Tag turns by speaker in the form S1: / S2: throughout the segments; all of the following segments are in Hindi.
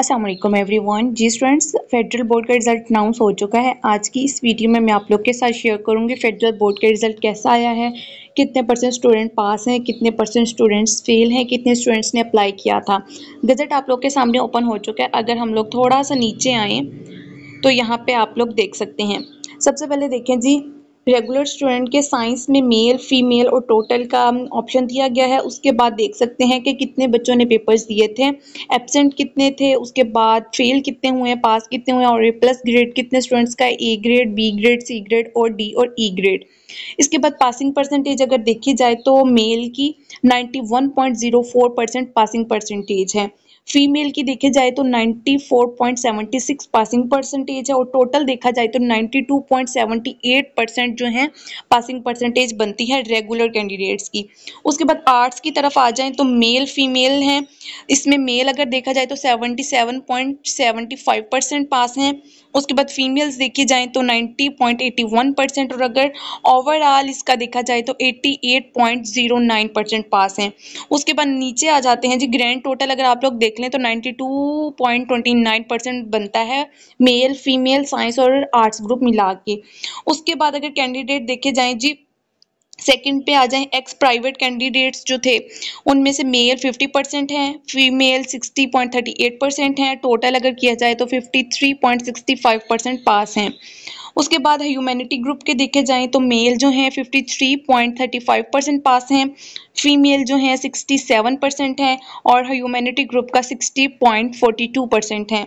S1: असलम एवरी वन जी स्टूडेंट्स फेडरल बोर्ड का रिजल्ट अनाउंस हो चुका है आज की इस वीडियो में मैं आप लोग के साथ शेयर करूंगी फेडरल बोर्ड का रिजल्ट कैसा आया है कितने परसेंट स्टूडेंट पास हैं कितने परसेंट स्टूडेंट्स फेल हैं कितने स्टूडेंट्स ने अप्लाई किया था गजट आप लोग के सामने ओपन हो चुका है अगर हम लोग थोड़ा सा नीचे आएँ तो यहाँ पर आप लोग देख सकते हैं सबसे पहले देखें जी रेगुलर स्टूडेंट के साइंस में मेल फीमेल और टोटल का ऑप्शन um, दिया गया है उसके बाद देख सकते हैं कि कितने बच्चों ने पेपर्स दिए थे एबसेंट कितने थे उसके बाद फेल कितने हुए हैं पास कितने हुए हैं और प्लस ग्रेड कितने स्टूडेंट्स का A grade B grade C grade और डी और ई e ग्रेड इसके बाद पासिंग परसेंटेज अगर देखी जाए तो मेल की नाइन्टी परसेंट पासिंग परसेंटेज है फीमेल की देखे जाए तो 94.76 पासिंग परसेंटेज है और टोटल देखा जाए तो 92.78 परसेंट जो है पासिंग परसेंटेज बनती है रेगुलर कैंडिडेट्स की उसके बाद आर्ट्स की तरफ आ जाए तो मेल फीमेल हैं इसमें मेल अगर देखा जाए तो 77.75 परसेंट पास हैं उसके बाद फीमेल्स देखी जाए तो 90.81 परसेंट और अगर ओवरऑल इसका देखा जाए तो 88.09 परसेंट पास हैं उसके बाद नीचे आ जाते हैं जी ग्रैंड टोटल अगर आप लोग देख लें तो 92.29 परसेंट बनता है मेल फीमेल साइंस और आर्ट्स ग्रुप मिला के उसके बाद अगर कैंडिडेट देखे जाएं जी सेकंड पे आ जाएं एक्स प्राइवेट कैंडिडेट्स जो थे उनमें से मेल 50 परसेंट हैं फीमेल 60.38 परसेंट हैं टोटल अगर किया जाए तो 53.65 परसेंट पास हैं उसके बाद ह्यूमैनिटी ग्रुप के देखे जाएँ तो मेल जो हैं 53.35 परसेंट पास हैं फीमेल जो हैं 67 परसेंट हैं और ह्यूमैनिटी ग्रुप का 60.42 परसेंट हैं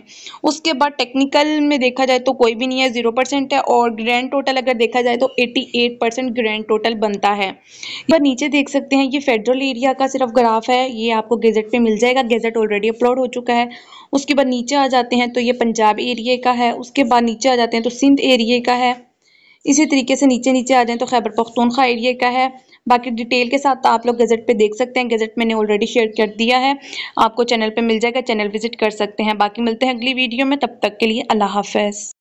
S1: उसके बाद टेक्निकल में देखा जाए तो कोई भी नहीं है जीरो परसेंट है और ग्रैंड टोटल अगर देखा जाए तो 88 परसेंट ग्रैंड टोटल बनता है पर नीचे देख सकते हैं ये फेडरल एरिया का सिर्फ ग्राफ है ये आपको गेजेट पे मिल जाएगा गेजेट ऑलरेडी अपलोड हो चुका है उसके बाद नीचे आ जाते हैं तो ये पंजाब एरिए का है उसके बाद नीचे आ जाते हैं तो सिंध एरिए का है इसी तरीके से नीचे नीचे आ जाएँ तो खैबर पख्तूनखा एरिया का है बाकी डिटेल के साथ आप लोग गज़ट पे देख सकते हैं गज़ट मैंने ऑलरेडी शेयर कर दिया है आपको चैनल पे मिल जाएगा चैनल विज़िट कर सकते हैं बाकी मिलते हैं अगली वीडियो में तब तक के लिए अल्लाह हाफ